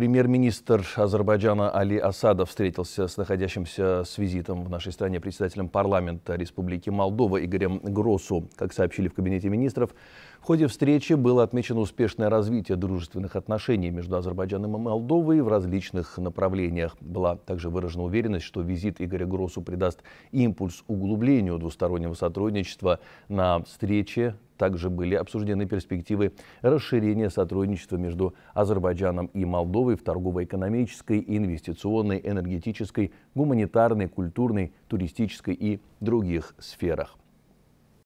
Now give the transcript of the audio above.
Премьер-министр Азербайджана Али Асадов встретился с находящимся с визитом в нашей стране председателем парламента Республики Молдова Игорем Гросу. Как сообщили в Кабинете министров, в ходе встречи было отмечено успешное развитие дружественных отношений между Азербайджаном и Молдовой в различных направлениях. Была также выражена уверенность, что визит Игоря Гросу придаст импульс углублению двустороннего сотрудничества на встрече также были обсуждены перспективы расширения сотрудничества между Азербайджаном и Молдовой в торгово-экономической, инвестиционной, энергетической, гуманитарной, культурной, туристической и других сферах.